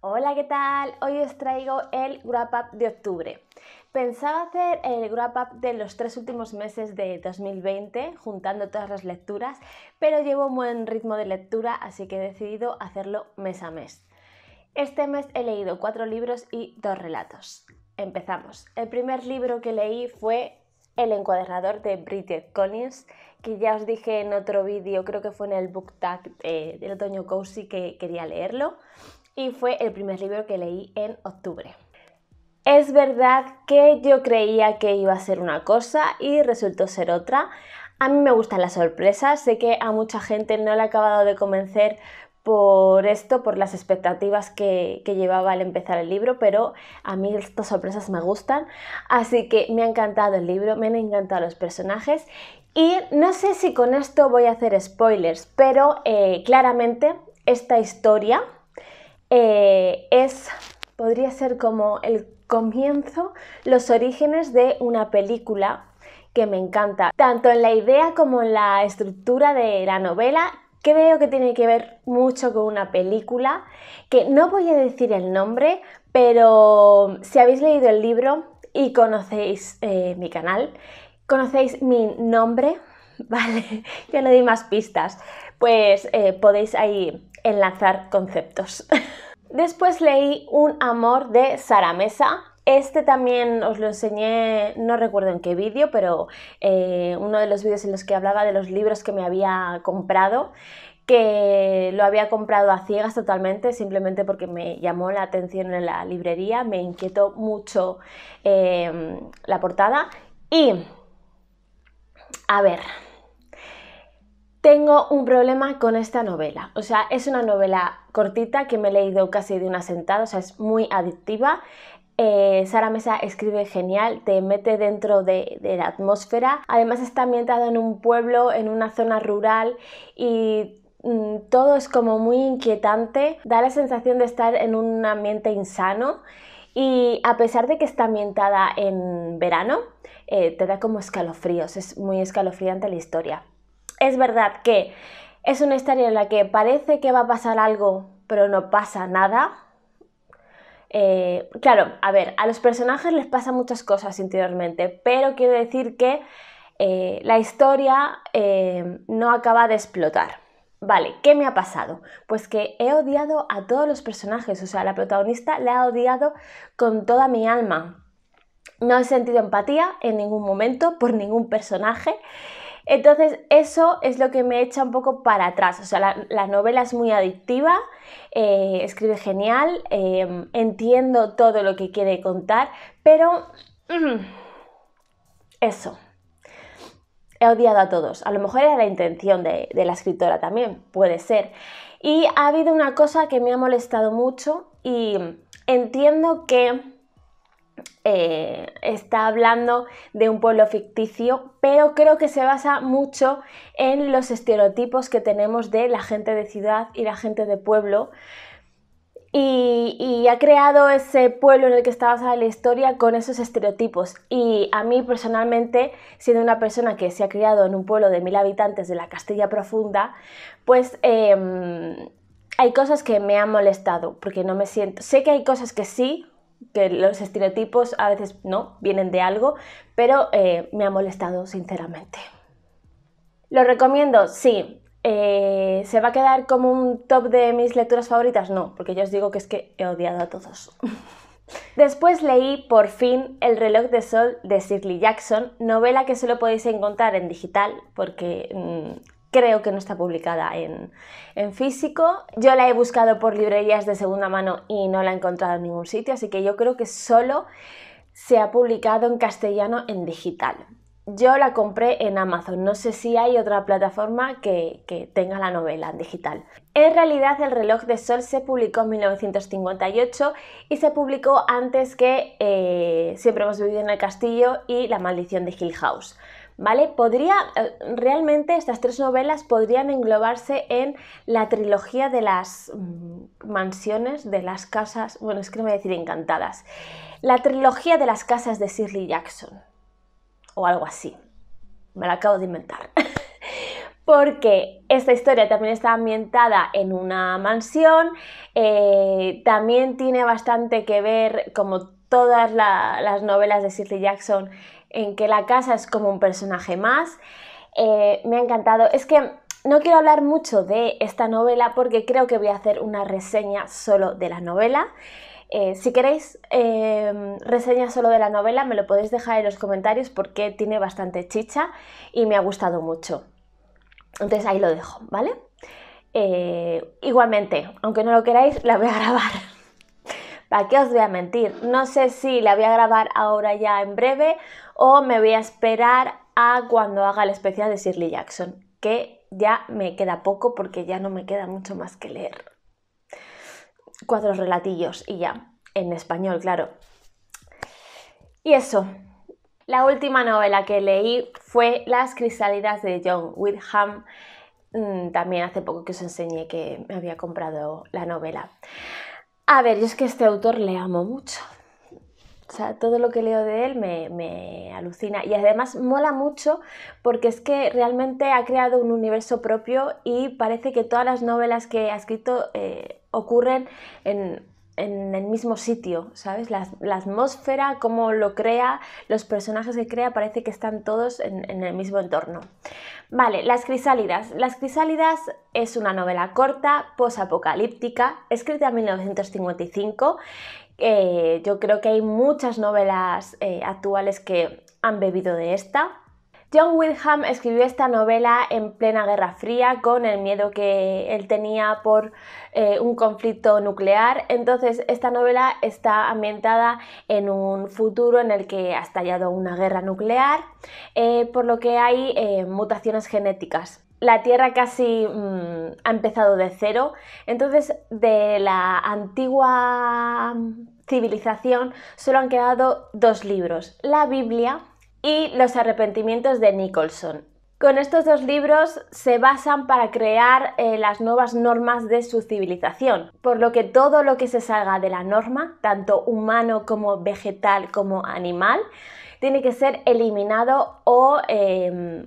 Hola, ¿qué tal? Hoy os traigo el Wrap Up de octubre. Pensaba hacer el Wrap Up de los tres últimos meses de 2020, juntando todas las lecturas, pero llevo un buen ritmo de lectura, así que he decidido hacerlo mes a mes. Este mes he leído cuatro libros y dos relatos. Empezamos. El primer libro que leí fue El encuadernador de Bridget Collins, que ya os dije en otro vídeo, creo que fue en el book tag del otoño cozy que quería leerlo y fue el primer libro que leí en octubre. Es verdad que yo creía que iba a ser una cosa y resultó ser otra. A mí me gustan las sorpresas, sé que a mucha gente no le ha acabado de convencer por esto, por las expectativas que, llevaba al empezar el libro, pero a mí estas sorpresas me gustan, así que me ha encantado el libro, me han encantado los personajes y no sé si con esto voy a hacer spoilers, pero eh, claramente esta historia eh, es, podría ser como el comienzo, los orígenes de una película que me encanta, tanto en la idea como en la estructura de la novela. que veo que tiene que ver mucho con una película, que no voy a decir el nombre, pero si habéis leído el libro y conocéis eh, mi canal, conocéis mi nombre, ¿vale? ya no di más pistas, pues eh, podéis ahí enlazar conceptos. Después leí Un amor de Sara Mesa. Este también os lo enseñé, no recuerdo en qué vídeo, pero eh, uno de los vídeos en los que hablaba de los libros que me había comprado, que lo había comprado a ciegas totalmente, simplemente porque me llamó la atención en la librería, me inquietó mucho eh, la portada. Y, a ver, tengo un problema con esta novela. O sea, es una novela cortita que me he leído casi de una sentada, o sea, es muy adictiva. Eh, Sara Mesa escribe genial, te mete dentro de, la atmósfera. Además está ambientada en un pueblo, en una zona rural y mm, todo es como muy inquietante. Da la sensación de estar en un ambiente insano y a pesar de que está ambientada en verano, eh, te da como escalofríos, es muy escalofriante la historia es verdad que es una historia en la que parece que va a pasar algo, pero no pasa nada. Eh, claro, a ver, a los personajes les pasan muchas cosas interiormente, pero quiero decir que eh, la historia eh, no acaba de explotar. Vale, ¿qué me ha pasado? Pues que he odiado a todos los personajes, o sea, la protagonista la ha odiado con toda mi alma. No he sentido empatía en ningún momento por ningún personaje entonces eso es lo que me echa un poco para atrás. O sea, la, novela es muy adictiva, eh, escribe genial, em, entiendo todo lo que quiere contar, pero... eso. He odiado a todos. A lo mejor era la intención de la escritora también, puede ser. Y ha habido una cosa que me ha molestado mucho y entiendo que eh, está hablando de un pueblo ficticio, pero creo que se basa mucho en los estereotipos que tenemos de la gente de ciudad y la gente de pueblo. Y, ha creado ese pueblo en el que está basada la historia con esos estereotipos. Y a mí personalmente, siendo una persona que se ha criado en un pueblo de mil habitantes de la Castilla Profunda, pues em, hay cosas que me han molestado, porque no me siento... Sé que hay cosas que sí, que los estereotipos a veces no vienen de algo, pero eh, me ha molestado sinceramente. ¿Lo recomiendo? Sí. Eh, ¿Se va a quedar como un top de mis lecturas favoritas? No, porque ya os digo que es que he odiado a todos. Después leí por fin El reloj de sol de Shirley Jackson, novela que solo podéis encontrar en digital porque mm, creo que no está publicada en, físico. Yo la he buscado por librerías de segunda mano y no la he encontrado en ningún sitio, así que yo creo que solo se ha publicado en castellano en digital. Yo la compré en Amazon, no sé si hay otra plataforma que, tenga la novela en digital. En realidad el reloj de sol se publicó en 1958 y se publicó antes que eh, Siempre hemos vivido en el castillo y La maldición de Hill House. ¿vale? Podría, eh, realmente estas tres novelas podrían englobarse en la trilogía de las mm, mansiones, de las casas, bueno, es que no voy a decir encantadas, la trilogía de las casas de Shirley Jackson, o algo así, me la acabo de inventar. Porque esta historia también está ambientada en una mansión, eh, también tiene bastante que ver, como todas las novelas de Shirley Jackson, en que la casa es como un personaje más. Eh, me ha encantado. Es que no quiero hablar mucho de esta novela porque creo que voy a hacer una reseña solo de la novela. Eh, si queréis eh, reseña solo de la novela, me lo podéis dejar en los comentarios porque tiene bastante chicha y me ha gustado mucho. Entonces ahí lo dejo, ¿vale? igualmente, aunque no lo queráis, la voy a grabar. ¿Para qué os voy a mentir? No sé si la voy a grabar ahora ya en breve o me voy a esperar a cuando haga el especial de Shirley Jackson, que ya me queda poco porque ya no me queda mucho más que leer. Cuatro relatillos y ya, en español, claro. Y eso, la última novela que leí fue Las Cristalidas de John Wyndham, mm, También hace poco que os enseñé que me había comprado la novela. A ver, yo es que este autor le amo mucho. O sea, todo lo que leo de él me, alucina. Y además mola mucho porque es que realmente ha creado un universo propio y parece que todas las novelas que ha escrito eh, ocurren en en el mismo sitio, ¿sabes? La, atmósfera, cómo lo crea, los personajes que crea, parece que están todos en, el mismo entorno. Vale, Las Crisálidas. Las Crisálidas es una novela corta, posapocalíptica, escrita en 1955. Eh, yo creo que hay muchas novelas eh, actuales que han bebido de esta. John Wilhelm escribió esta novela en plena Guerra Fría con el miedo que él tenía por eh, un conflicto nuclear. Entonces, esta novela está ambientada en un futuro en el que ha estallado una guerra nuclear, eh, por lo que hay eh, mutaciones genéticas la Tierra casi mm, ha empezado de cero. Entonces, de la antigua mm, civilización solo han quedado dos libros, la Biblia y Los arrepentimientos de Nicholson. Con estos dos libros se basan para crear eh, las nuevas normas de su civilización, por lo que todo lo que se salga de la norma, tanto humano como vegetal como animal, tiene que ser eliminado o em,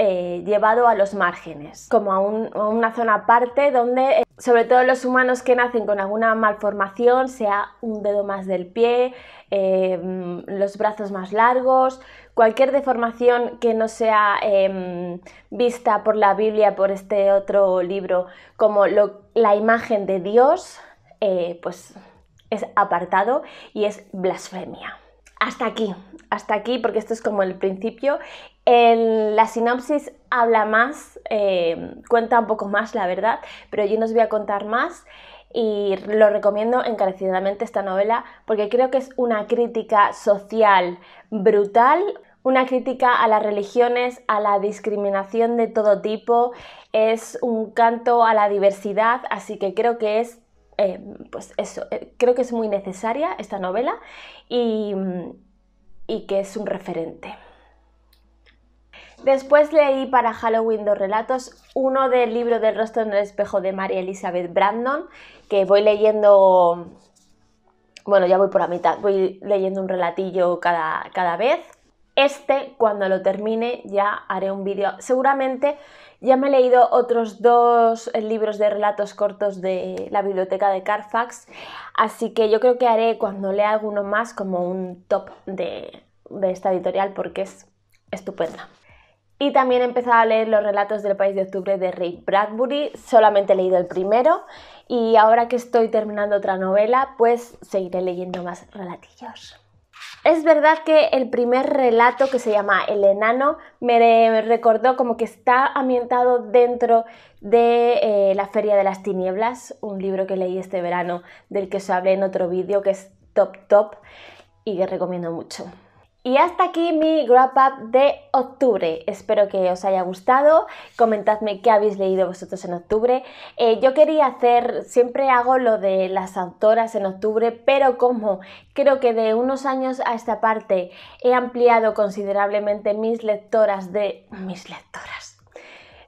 eh, llevado a los márgenes, como a, una zona aparte donde eh, sobre todo los humanos que nacen con alguna malformación, sea un dedo más del pie, eh, los brazos más largos, cualquier deformación que no sea em, vista por la Biblia, por este otro libro, como la imagen de Dios, pues es apartado y es blasfemia. Hasta aquí hasta aquí porque esto es como el principio. en la sinopsis habla más, eh, cuenta un poco más, la verdad, pero yo no os voy a contar más y lo recomiendo encarecidamente esta novela porque creo que es una crítica social brutal, una crítica a las religiones, a la discriminación de todo tipo, es un canto a la diversidad, así que creo que es, eh, pues eso, eh, creo que es muy necesaria esta novela y y que es un referente. Después leí para Halloween dos relatos, uno del libro del rostro en el espejo de María Elizabeth Brandon, que voy leyendo, bueno, ya voy por la mitad, voy leyendo un relatillo cada, cada vez. Este, cuando lo termine, ya haré un vídeo. Seguramente ya me he leído otros dos eh, libros de relatos cortos de la biblioteca de Carfax, así que yo creo que haré cuando lea alguno más como un top de, de esta editorial porque es estupenda. Y también he empezado a leer los relatos del país de octubre de Ray Bradbury, solamente he leído el primero y ahora que estoy terminando otra novela, pues seguiré leyendo más relatillos. Es verdad que el primer relato que se llama El enano me recordó como que está ambientado dentro de eh, La Feria de las Tinieblas, un libro que leí este verano del que os hablé en otro vídeo que es top top y que recomiendo mucho. Y hasta aquí mi wrap up de octubre. Espero que os haya gustado. Comentadme qué habéis leído vosotros en octubre. Eh, yo quería hacer, siempre hago lo de las autoras en octubre, pero como creo que de unos años a esta parte he ampliado considerablemente mis lectoras de... mis lectoras.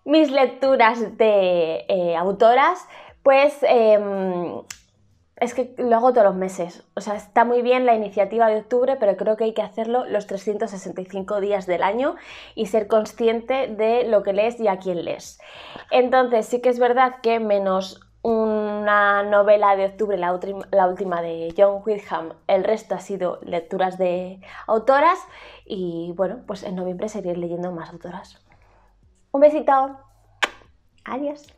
Mis lecturas de eh, autoras, pues em, es que lo hago todos los meses. O sea, está muy bien la iniciativa de octubre, pero creo que hay que hacerlo los 365 días del año y ser consciente de lo que lees y a quién lees. Entonces, sí que es verdad que menos una novela de octubre, la, última de John Whitham, el resto ha sido lecturas de autoras y bueno, pues en noviembre seguiré leyendo más autoras. Un besito. Adiós.